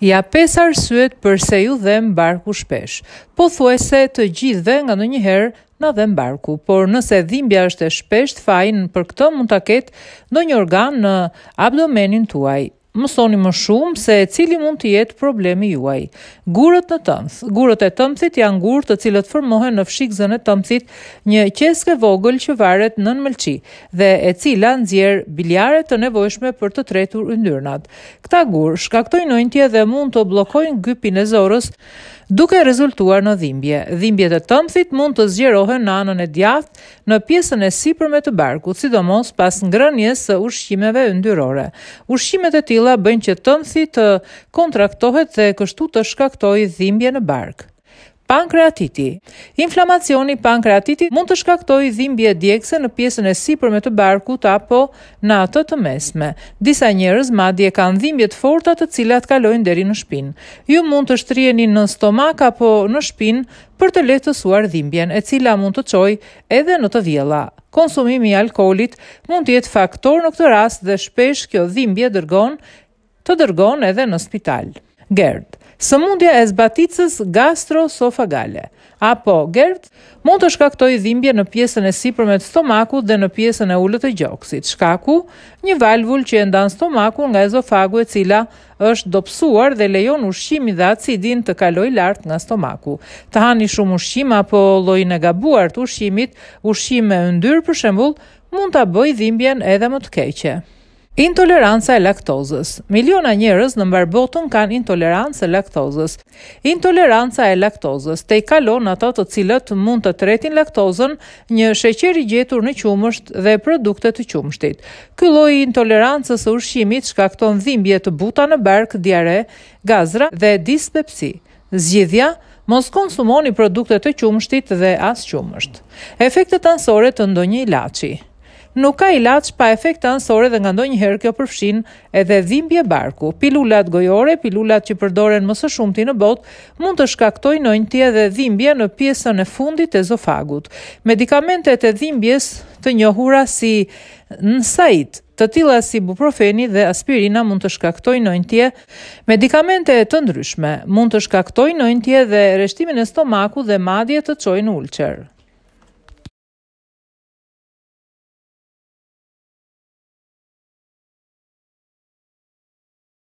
ja pes arsyet përse ju dhe mbarku shpesh. Po thuaj se të gjithë dhe nga në njëherë në dhe mbarku, por nëse dhimbja është e shpesht fajnë për këto mund të ketë në një organ në abdomenin tuaj mësoni më shumë se cili mund të jetë problemi juaj. Gurët në tëmth. Gurët e tëmthit janë gurët të cilët formohen në fshikzën e tëmthit, një qeske vogël që varet në nëmëlqi dhe e cila nxjerr biljare të nevojshme për të tretur yndyrnat. Këta gurë shkaktojnë tje dhe mund të bllokojnë gypin e zorrës duke rezultuar në dhimbje. Dhimbjet e tëmthit mund të zgjerohen në anën e djathtë në pjesën e sipërme të barkut, sidomos pas ngrënies së ushqimeve yndyrore. Ushqimet e tilla bëjnë që tëmthi të kontraktohet dhe kështu të shkaktojë dhimbje në bark. Pankreatiti. Inflamacioni pankreatitit mund të shkaktojë dhimbje djegëse në pjesën e sipërme të barkut apo në atë të mesme. Disa njerëz madje kanë dhimbje të forta të cilat kalojnë deri në shpinë. Ju mund të shtriheni në stomak apo në shpinë për të lehtësuar dhimbjen, e cila mund të çojë edhe në të vjella. Konsumimi i alkoolit mund të jetë faktor në këtë rast dhe shpesh kjo dhimbje dërgon të dërgon edhe në spital. GERD, sëmundja e zbaticës gastrosofagale, apo GERD, mund të shkaktoj dhimbje në pjesën e si përmet stomaku dhe në pjesën e ullët e gjokësit. Shkaku, një valvull që e ndan stomaku nga ezofagu e cila është dopsuar dhe lejon ushqimi dhe acidin të kaloj lartë nga stomaku. Të hanë një shumë ushqima apo lojnë e gabuar të ushqimit, ushqime e ndyrë për shembul, mund të aboj dhimbjen edhe më të keqe. Intoleranca e laktozës. Miliona njerëz në mbar botën kanë intolerancë e laktozës. Intoleranca e laktozës te kalon ato të cilët mund të tretin laktozën, një sheqer i gjetur në qumësht dhe produkte të qumështit. Ky lloj intolerancës së ushqimit shkakton dhimbje të buta në bark, diare, gazra dhe dispepsi. Zgjidhja Mos konsumoni produkte të qumështit dhe as qumësht. Efektet ansore të ndonjë ilaçi nuk ka ilaç pa efekt ansore dhe nga njëherë kjo përfshin edhe dhimbje barku. Pilulat gojore, pilulat që përdoren më së shumti në botë, mund të shkaktojnë ndonjëti edhe dhimbje në pjesën e fundit të ezofagut. Medikamentet e dhimbjes të njohura si nsait Të tilla si ibuprofeni dhe aspirina mund të shkaktojnë ndonjëtje medikamente të ndryshme, mund të shkaktojnë ndonjëtje dhe rreshtimin e stomakut dhe madje të çojnë ulqerë.